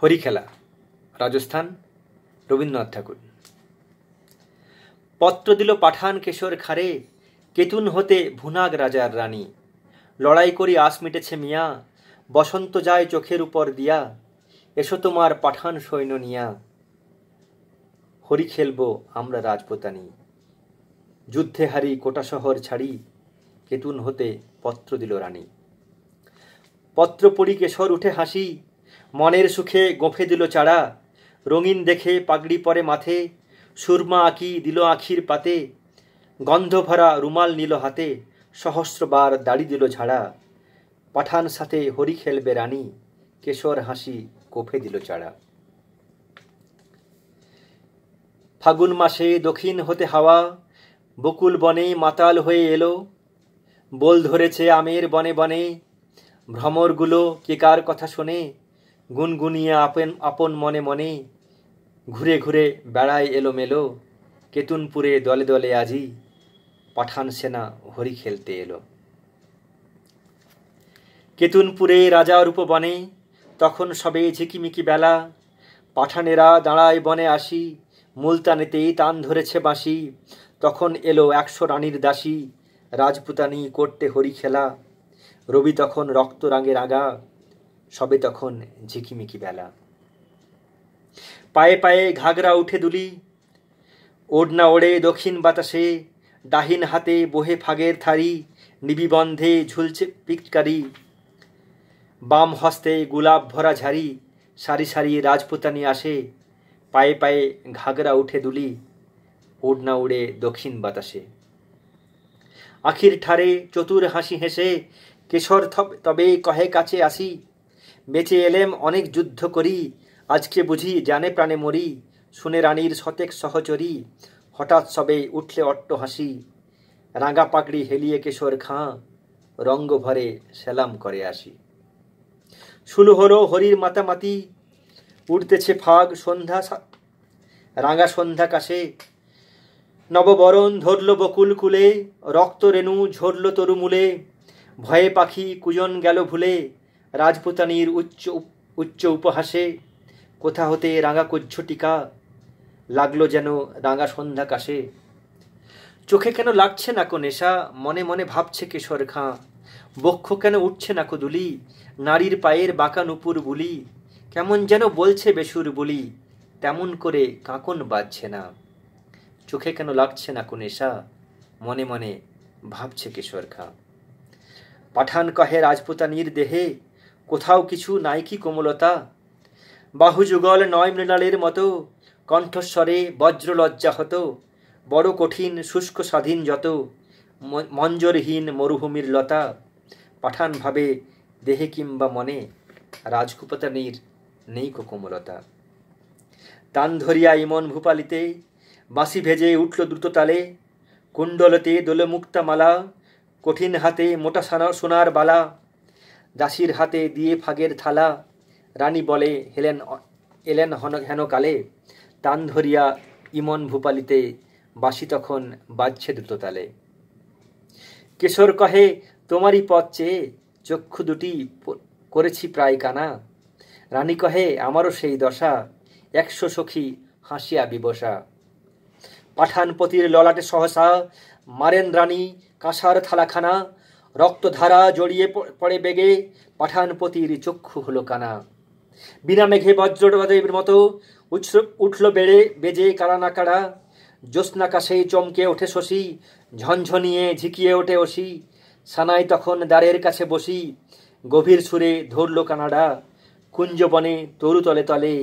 হরিখেলা রাজস্থান রবীন্দ্রনাথ ঠাকুর পত্র দিল পাঠান কেশর খারে কেতুন হতে ভুনাগ রাজার রানী লড়াই করি আস মিটেছে মিয়া বসন্ত যায় চোখের উপর দিয়া এসো তোমার পাঠান সৈন্য নিয়া হরি খেলব আমরা রাজপুতানি যুদ্ধে হারি কোটা শহর ছাড়ি কেতুন হতে পত্র দিল রানী পত্র পড়ি কেশর উঠে হাসি মনের সুখে গোঁফে দিল চাড়া রঙিন দেখে পাগড়ি পরে মাথে সুরমা আঁকি দিল আঁখির পাতে গন্ধ ভরা রুমাল নিল হাতে সহস্রবার দাড়ি দিল ঝাড়া পাঠান সাথে হরি খেলবে রানী কেশর হাসি কোফে দিল চাড়া ফাগুন মাসে দক্ষিণ হতে হাওয়া বকুল বনে মাতাল হয়ে এলো বল ধরেছে আমের বনে বনে ভ্রমরগুলো কে কার কথা শোনে গুনগুনিয়ে আপন আপন মনে মনে ঘুরে ঘুরে বেড়ায় এলো মেলো কেতুনপুরে দলে দলে আজি পাঠান সেনা হরি খেলতে এলো কেতুনপুরে রাজা রূপবনে তখন সবে ঝিকিমিকি বেলা পাঠানেরা দাঁড়ায় বনে আসি মুলতানেতেই তান ধরেছে বাঁশি তখন এলো একশো রানীর দাসী রাজপুতানি করতে হরি খেলা রবি তখন রক্ত রাঙে রাগা সবে তখন ঝিকিমিকি বেলা পায়ে পায়ে ঘাগরা উঠে দুলি ওড়না ওড়ে দক্ষিণ বাতাসে ডাহিন হাতে বহে ফাগের থারি নিবিবন্ধে ঝুলছে পিকারি বাম হস্তে গোলাপ ভরা ঝাড়ি সারি সারি রাজপুতানি আসে পায়ে পায়ে ঘাগরা উঠে দুলি ওড়না উড়ে দক্ষিণ বাতাসে আখির ঠারে চতুর হাসি হেসে কেশর তবে কহে কাছে আসি বেঁচে এলেম অনেক যুদ্ধ করি আজকে বুঝি জানে প্রাণে মরি শুনে রানীর শতেক সহচরী হঠাৎ সবে উঠলে অট্ট হাসি রাঙা পাকড়ি হেলিয়ে কেশর খাঁ রঙ্গ ভরে সেলাম করে আসি শুলু হলো হরির মাতামাতি উঠতেছে ফাগ সন্ধ্যা রাঙা সন্ধ্যা কাশে নববরণ ধরল বকুল কুলে রক্ত রেণু ঝরল তরুমুলে ভয়ে পাখি কুজন গেল ভুলে রাজপুতানির উচ্চ উচ্চ উপহাসে কোথা হতে রাঙা টিকা লাগলো যেন রাঙা সন্ধ্যা কাশে চোখে কেন লাগছে না কো নেশা মনে মনে ভাবছে কেশর খাঁ বক্ষ কেন উঠছে না কো দুলি নারীর পায়ের বাঁকা নুপুর বুলি কেমন যেন বলছে বেসুর বুলি তেমন করে কাঁকন বাজছে না চোখে কেন লাগছে না কো নেশা মনে মনে ভাবছে কেশর খাঁ পাঠান কহে রাজপুতানির দেহে কোথাও কিছু নাই কি কোমলতা বাহুযুগল নয় মৃণালের মতো কণ্ঠস্বরে বজ্র লজ্জা হতো বড় কঠিন শুষ্ক স্বাধীন যত মঞ্জরহীন মরুভূমির লতা পাঠান ভাবে দেহে কিংবা মনে রাজকুপতানির নেই কোমলতা তান ধরিয়া ইমন ভূপালিতে বাঁশি ভেজে উঠল দ্রুত তালে কুণ্ডলতে মালা কঠিন হাতে মোটা সোনার বালা দাসীর হাতে দিয়ে ফাগের থালা রানী বলে হেলেন এলেন হন হেনকালে টান ধরিয়া ইমন ভূপালিতে বাসি তখন বাজছে দ্রুততালে কেশর কহে তোমারই পথ চেয়ে চক্ষু দুটি করেছি প্রায় কানা রানী কহে আমারও সেই দশা একশো সখী হাসিয়া বিবসা পাঠানপতির ললাটে সহসা মারেন রানী কাঁসার থালাখানা রক্তধারা জড়িয়ে পড়ে বেগে পাঠানপতির চক্ষু হলো কানা বিনা মেঘে বজ্রবাদের মতো উঠল বেড়ে বেজে কাড়া না কাড়া জ্যোৎস্নাকাশে চমকে ওঠে শশী ঝনঝনিয়ে ঝিকিয়ে ওঠে ওসি সানাই তখন দ্বারের কাছে বসি গভীর সুরে ধরল কানাডা কুঞ্জবনে তরু তলে তলে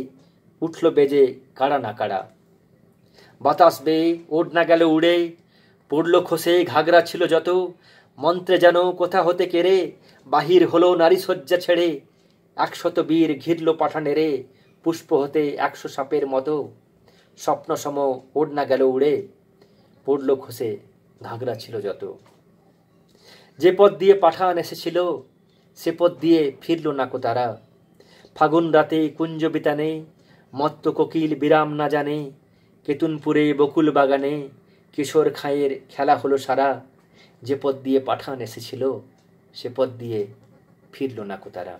উঠল বেজে কাড়া না কাড়া বাতাস বেয়ে ওড় না গেল উড়ে পড়ল খসে ঘাগরা ছিল যত মন্ত্রে যেন কোথা হতে কেরে বাহির হলো নারী শয্যা ছেড়ে একশত বীর ঘিরল পাঠানে রে পুষ্প হতে একশো সাপের মতো স্বপ্ন সম ওড়না গেল উড়ে পড়ল খসে ঘাগরা ছিল যত যে পথ দিয়ে পাঠান এসেছিল সে পথ দিয়ে ফিরল নাকো তারা ফাগুন রাতে কুঞ্জ বিতানে মত্ত কোকিল বিরাম না জানে কেতুনপুরে বকুল বাগানে কিশোর খাঁয়ের খেলা হলো সারা যে পথ দিয়ে পাঠান এসেছিল সে পথ দিয়ে ফিরল না কোথারা